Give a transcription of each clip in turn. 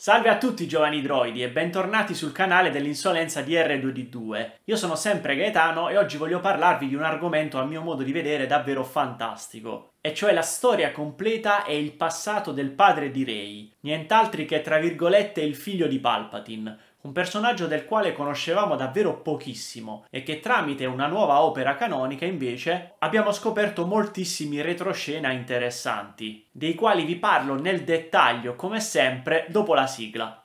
Salve a tutti giovani droidi e bentornati sul canale dell'insolenza di R2D2. Io sono sempre Gaetano e oggi voglio parlarvi di un argomento a mio modo di vedere davvero fantastico, e cioè la storia completa e il passato del padre di Rey, nient'altri che tra virgolette il figlio di Palpatine, un personaggio del quale conoscevamo davvero pochissimo e che tramite una nuova opera canonica invece abbiamo scoperto moltissimi retroscena interessanti, dei quali vi parlo nel dettaglio come sempre dopo la sigla.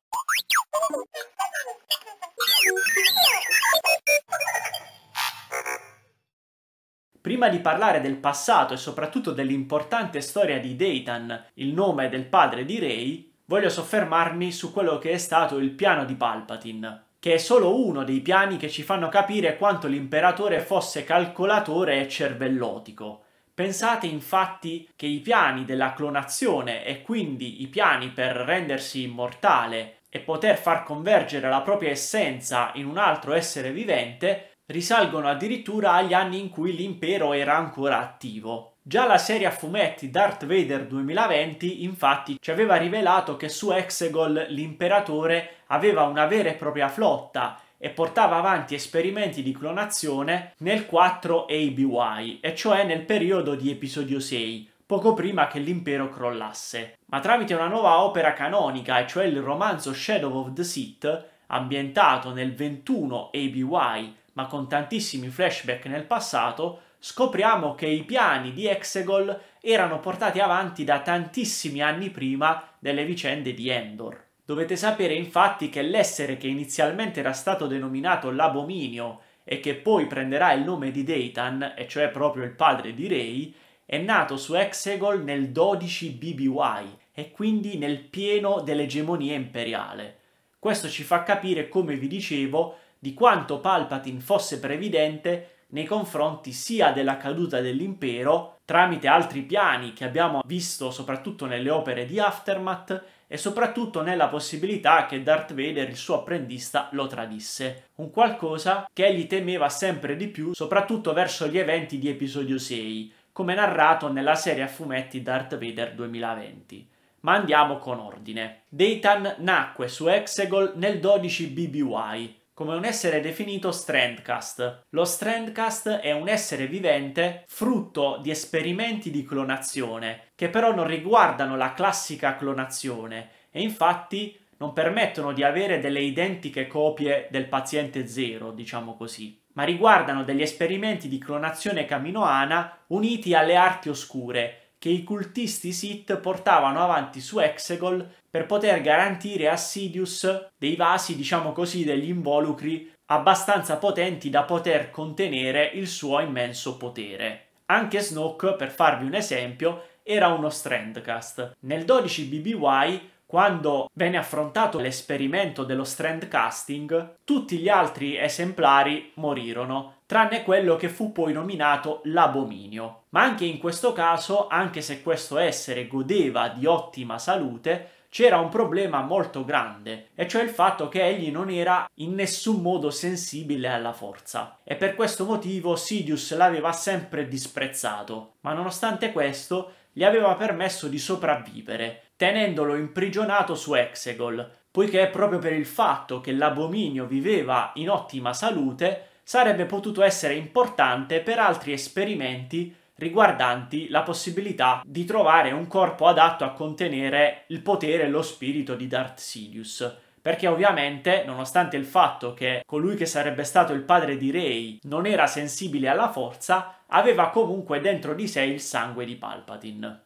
prima di parlare del passato e soprattutto dell'importante storia di Dayton, il nome del padre di Rei, voglio soffermarmi su quello che è stato il piano di Palpatine, che è solo uno dei piani che ci fanno capire quanto l'imperatore fosse calcolatore e cervellotico. Pensate infatti che i piani della clonazione e quindi i piani per rendersi immortale e poter far convergere la propria essenza in un altro essere vivente risalgono addirittura agli anni in cui l'impero era ancora attivo. Già la serie a fumetti Darth Vader 2020 infatti ci aveva rivelato che su Exegol l'imperatore aveva una vera e propria flotta e portava avanti esperimenti di clonazione nel 4 ABY, e cioè nel periodo di episodio 6, poco prima che l'impero crollasse. Ma tramite una nuova opera canonica, e cioè il romanzo Shadow of the Sith, ambientato nel 21 ABY, ma con tantissimi flashback nel passato, scopriamo che i piani di Exegol erano portati avanti da tantissimi anni prima delle vicende di Endor. Dovete sapere infatti che l'essere che inizialmente era stato denominato l'abominio e che poi prenderà il nome di Deitan, e cioè proprio il padre di Rey, è nato su Exegol nel 12 BBY e quindi nel pieno dell'egemonia imperiale. Questo ci fa capire, come vi dicevo, di quanto Palpatine fosse previdente nei confronti sia della caduta dell'impero tramite altri piani che abbiamo visto soprattutto nelle opere di Aftermath e soprattutto nella possibilità che Darth Vader, il suo apprendista, lo tradisse, un qualcosa che egli temeva sempre di più, soprattutto verso gli eventi di episodio 6, come narrato nella serie a fumetti Darth Vader 2020. Ma andiamo con ordine. Dayton nacque su Exegol nel 12 BBY, come un essere definito Strandcast. Lo Strandcast è un essere vivente frutto di esperimenti di clonazione, che però non riguardano la classica clonazione e infatti non permettono di avere delle identiche copie del paziente zero, diciamo così, ma riguardano degli esperimenti di clonazione caminoana uniti alle arti oscure, che i cultisti Sith portavano avanti su Exegol per poter garantire a Sidious dei vasi, diciamo così, degli involucri abbastanza potenti da poter contenere il suo immenso potere. Anche Snoke, per farvi un esempio, era uno Strandcast. Nel 12 BBY quando venne affrontato l'esperimento dello strand casting, tutti gli altri esemplari morirono, tranne quello che fu poi nominato l'abominio. Ma anche in questo caso, anche se questo essere godeva di ottima salute, c'era un problema molto grande, e cioè il fatto che egli non era in nessun modo sensibile alla forza. E per questo motivo Sidious l'aveva sempre disprezzato. Ma nonostante questo, gli aveva permesso di sopravvivere, tenendolo imprigionato su Exegol, poiché proprio per il fatto che l'abominio viveva in ottima salute sarebbe potuto essere importante per altri esperimenti riguardanti la possibilità di trovare un corpo adatto a contenere il potere e lo spirito di Darth Sidious perché ovviamente, nonostante il fatto che colui che sarebbe stato il padre di Rey non era sensibile alla forza, aveva comunque dentro di sé il sangue di Palpatine.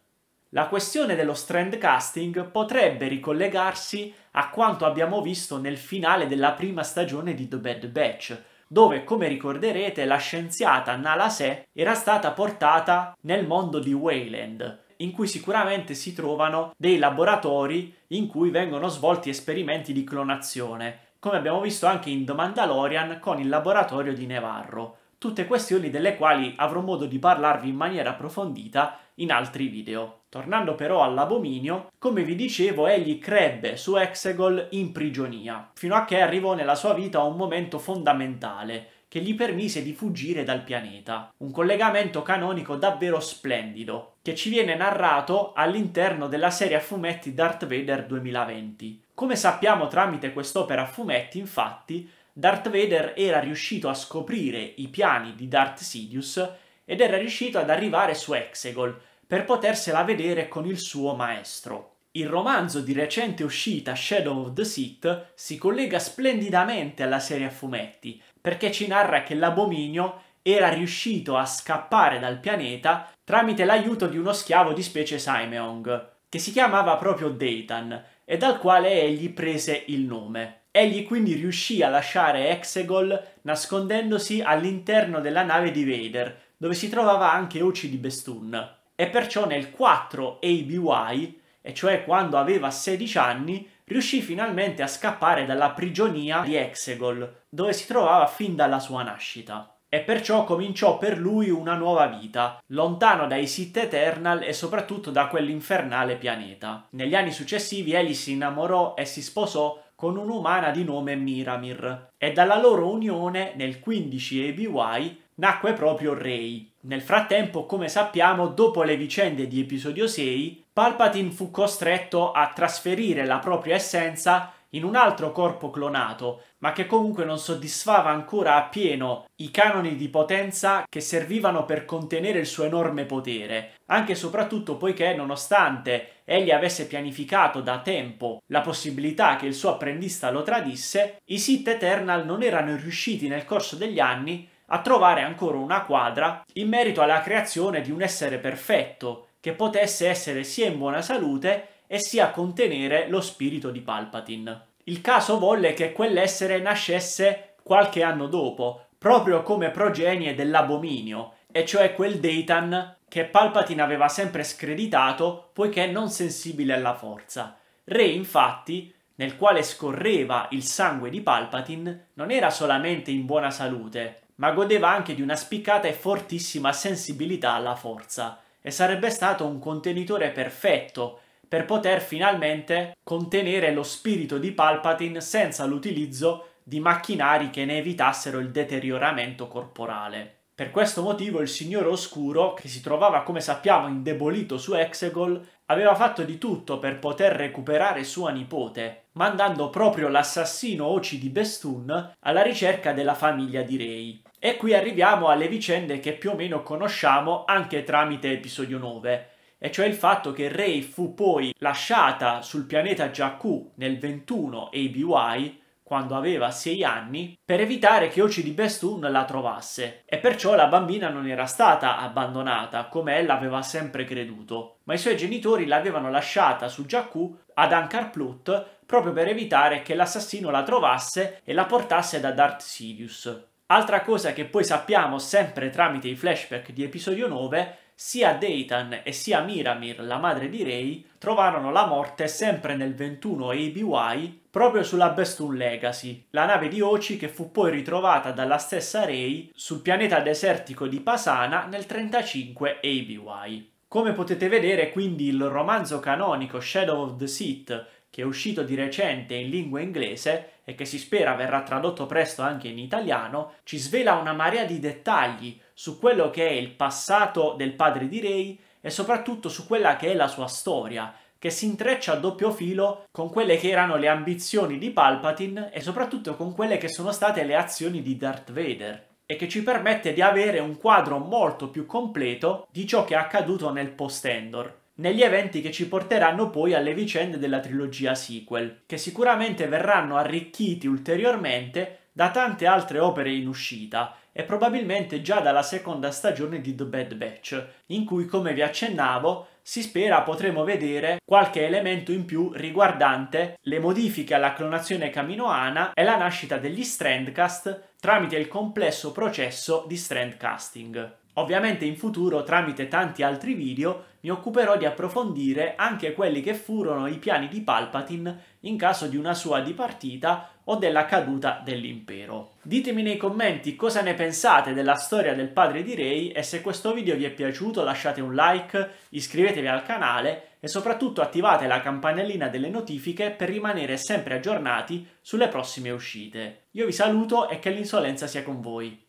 La questione dello strand casting potrebbe ricollegarsi a quanto abbiamo visto nel finale della prima stagione di The Bad Batch, dove, come ricorderete, la scienziata Nala Se era stata portata nel mondo di Wayland, in cui sicuramente si trovano dei laboratori in cui vengono svolti esperimenti di clonazione, come abbiamo visto anche in The Mandalorian con il laboratorio di Nevarro. Tutte questioni delle quali avrò modo di parlarvi in maniera approfondita in altri video. Tornando però all'abominio, come vi dicevo egli crebbe su Exegol in prigionia, fino a che arrivò nella sua vita un momento fondamentale, che gli permise di fuggire dal pianeta. Un collegamento canonico davvero splendido, che ci viene narrato all'interno della serie a fumetti Darth Vader 2020. Come sappiamo tramite quest'opera a fumetti, infatti, Darth Vader era riuscito a scoprire i piani di Darth Sidious ed era riuscito ad arrivare su Exegol per potersela vedere con il suo maestro. Il romanzo di recente uscita Shadow of the Sith si collega splendidamente alla serie a fumetti, perché ci narra che l'abominio era riuscito a scappare dal pianeta tramite l'aiuto di uno schiavo di specie Simeong, che si chiamava proprio Deitan e dal quale egli prese il nome. Egli quindi riuscì a lasciare Exegol nascondendosi all'interno della nave di Vader, dove si trovava anche Uci di Bestun. E perciò nel 4 ABY, e cioè quando aveva 16 anni, riuscì finalmente a scappare dalla prigionia di Exegol, dove si trovava fin dalla sua nascita. E perciò cominciò per lui una nuova vita, lontano dai Sith Eternal e soprattutto da quell'infernale pianeta. Negli anni successivi egli si innamorò e si sposò con un'umana di nome Miramir, e dalla loro unione, nel 15 ABY, nacque proprio Rei, nel frattempo, come sappiamo, dopo le vicende di episodio 6, Palpatine fu costretto a trasferire la propria essenza in un altro corpo clonato, ma che comunque non soddisfava ancora appieno i canoni di potenza che servivano per contenere il suo enorme potere, anche e soprattutto poiché nonostante egli avesse pianificato da tempo la possibilità che il suo apprendista lo tradisse, i Sith Eternal non erano riusciti nel corso degli anni a trovare ancora una quadra in merito alla creazione di un essere perfetto che potesse essere sia in buona salute e sia contenere lo spirito di Palpatine. Il caso volle che quell'essere nascesse qualche anno dopo, proprio come progenie dell'abominio, e cioè quel Deitan che Palpatine aveva sempre screditato poiché non sensibile alla forza. Re, infatti, nel quale scorreva il sangue di Palpatine, non era solamente in buona salute, ma godeva anche di una spiccata e fortissima sensibilità alla forza e sarebbe stato un contenitore perfetto per poter finalmente contenere lo spirito di Palpatine senza l'utilizzo di macchinari che ne evitassero il deterioramento corporale. Per questo motivo il Signore Oscuro, che si trovava come sappiamo indebolito su Exegol, aveva fatto di tutto per poter recuperare sua nipote, mandando proprio l'assassino Oci di Bestun alla ricerca della famiglia di Rey. E qui arriviamo alle vicende che più o meno conosciamo anche tramite episodio 9, e cioè il fatto che Rey fu poi lasciata sul pianeta Jakku nel 21 ABY, quando aveva 6 anni, per evitare che Oci di Bestun la trovasse, e perciò la bambina non era stata abbandonata, come ella aveva sempre creduto, ma i suoi genitori l'avevano lasciata su Jakku ad Ankar Plut proprio per evitare che l'assassino la trovasse e la portasse da Darth Sidious. Altra cosa che poi sappiamo sempre tramite i flashback di episodio 9, sia Dayton e sia Miramir, la madre di Rey, trovarono la morte sempre nel 21 ABY proprio sulla Bestun Legacy, la nave di Ochi che fu poi ritrovata dalla stessa Rey sul pianeta desertico di Pasana nel 35 ABY. Come potete vedere, quindi il romanzo canonico Shadow of the Sith che è uscito di recente in lingua inglese e che si spera verrà tradotto presto anche in italiano, ci svela una marea di dettagli su quello che è il passato del padre di Ray e soprattutto su quella che è la sua storia, che si intreccia a doppio filo con quelle che erano le ambizioni di Palpatine e soprattutto con quelle che sono state le azioni di Darth Vader e che ci permette di avere un quadro molto più completo di ciò che è accaduto nel post-Endor negli eventi che ci porteranno poi alle vicende della trilogia sequel, che sicuramente verranno arricchiti ulteriormente da tante altre opere in uscita e probabilmente già dalla seconda stagione di The Bad Batch, in cui, come vi accennavo, si spera potremo vedere qualche elemento in più riguardante le modifiche alla clonazione caminoana e la nascita degli Strandcast tramite il complesso processo di Strandcasting. Ovviamente in futuro, tramite tanti altri video, mi occuperò di approfondire anche quelli che furono i piani di Palpatine in caso di una sua dipartita o della caduta dell'impero. Ditemi nei commenti cosa ne pensate della storia del padre di Rey e se questo video vi è piaciuto lasciate un like, iscrivetevi al canale e soprattutto attivate la campanellina delle notifiche per rimanere sempre aggiornati sulle prossime uscite. Io vi saluto e che l'insolenza sia con voi.